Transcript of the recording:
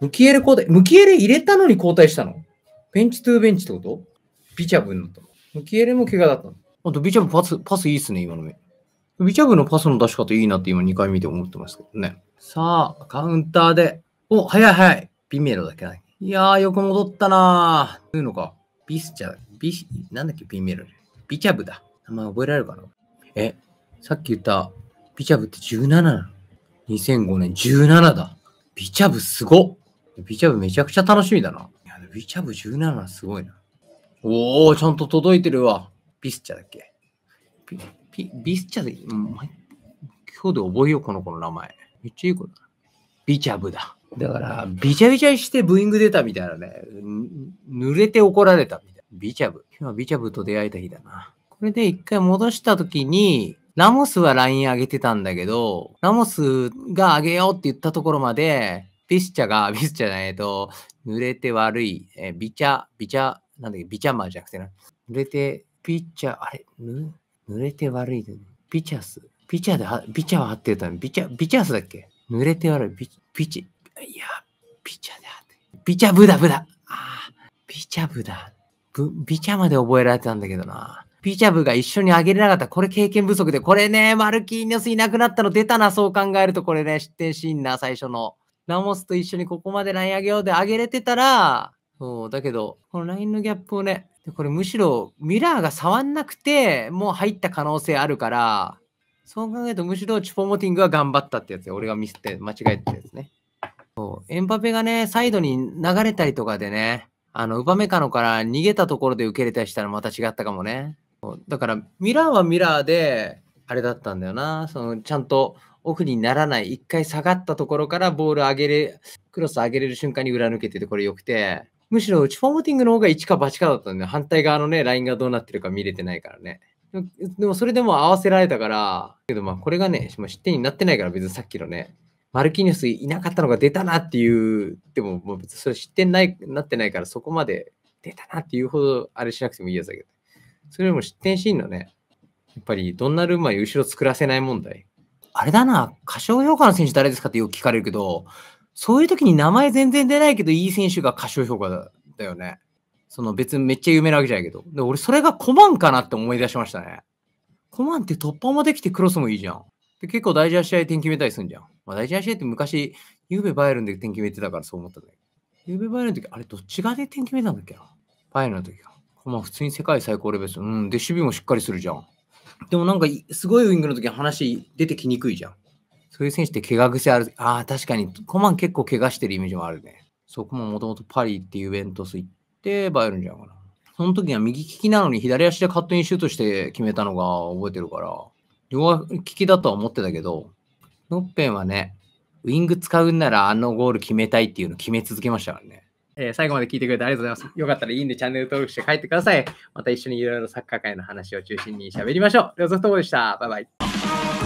ムキエレ交代。ムキエレ入れたのに交代したのベンチトゥーベンチってことビチャブになったの。ムキエレも怪我だったの。あとビチャブパス、パスいいっすね、今の目。ビチャブのパスの出し方いいなって今2回見て思ってますけどね。さあ、カウンターで。お、早い早い。ビメロだけない。いやー、よく戻ったなー。というのか、ビスチャ、ビシ、なんだっけ、ビメロ。ビチャブだ。名前覚えられるかなえ、さっき言ったビチャブって17なの ?2005 年17だ。ビチャブすごっ。ビチャブめちゃくちゃ楽しみだな。いや、ビチャブ17はすごいな。おお、ちゃんと届いてるわ。ビスチャだっけビビビスチャで、うん、今日で覚えよう、この子の名前。めっちゃいい子だ。ビチャブだ。だから、びちゃびちゃしてブーイング出たみたいなね。濡れて怒られたみたいな。ビチャブ。今日はビチャブと出会えた日だな。これで一回戻した時に、ラモスは LINE 上げてたんだけど、ラモスが上げようって言ったところまで、ビスチャが、ビスチャじゃないと、濡れて悪い、えビチャ、ビチャ、なんだっけ、ビチャマじゃなくてな、濡れて、ピッチャあれ、ぬ濡れて悪いで、ね、ピチャス。ピチャで、ビチャは合ってたのビチャ、ビチャスだっけ濡れて悪い、ビビチ、いや、ビチャで合ってビチャブダブダ。ああ、ビチャブダ。ブ、ビチャまで覚えられてたんだけどな。ビチャブが一緒にあげれなかった。これ経験不足で。これね、マルキーニョスいなくなったの出たな。そう考えると、これね、失点シーンな、最初の。ラモスと一緒にここまでライン上げようで上げれてたら、そう、だけど、このラインのギャップをね、これむしろミラーが触んなくて、もう入った可能性あるから、そう考えるとむしろチュポモティングは頑張ったってやつ俺がミスって間違えてたやつね。そう、エンパペがね、サイドに流れたりとかでね、あの、ウパメカノから逃げたところで受け入れたりしたらまた違ったかもね。だから、ミラーはミラーで、あれだったんだよな。その、ちゃんとオフにならない、一回下がったところからボール上げれ、クロス上げれる瞬間に裏抜けてて、これ良くて、むしろうちフォームティングの方が1か8かだったんで、反対側のね、ラインがどうなってるか見れてないからね。でもそれでも合わせられたから、けどまあこれがね、もう失点になってないから別にさっきのね、マルキニニースいなかったのが出たなっていう、でももう別にそれ失点ないなってないからそこまで出たなっていうほどあれしなくてもいいやつだけど、それよりも失点シーンのね、やっぱりどんなルーマに後ろ作らせない問題。あれだな、過小評価の選手誰ですかってよく聞かれるけど、そういう時に名前全然出ないけど、いい選手が過小評価だだよね。その別にめっちゃ有名なわけじゃないけど。で、俺それがコマンかなって思い出しましたね。コマンって突破もできてクロスもいいじゃん。で、結構大事な試合点決めたりすんじゃん。まあ、大事な試合って昔、ゆうべバイエルンで点決めてたからそう思ったんだけど。ゆうべバイエルンの時、あれどっち側で点決めたんだっけなバイエルンの時か。まあ普通に世界最高レベルです。うん。で、守備もしっかりするじゃん。でもなんか、すごいウイングの時は話出てきにくいじゃん。そういう選手って怪我癖ある。ああ、確かに。コマン結構怪我してるイメージもあるね。そこももともとパリってイベントス行って、バイるルンじゃんかな。その時は右利きなのに左足でカットインシュートして決めたのが覚えてるから、両利きだとは思ってたけど、ノッペンはね、ウイング使うんならあのゴール決めたいっていうの決め続けましたからね。えー、最後まで聞いてくれてありがとうございます。よかったらいいんでチャンネル登録して帰ってください。また一緒にいろいろサッカー界の話を中心に喋りましょう。ソ両方ともでした。バイバイ。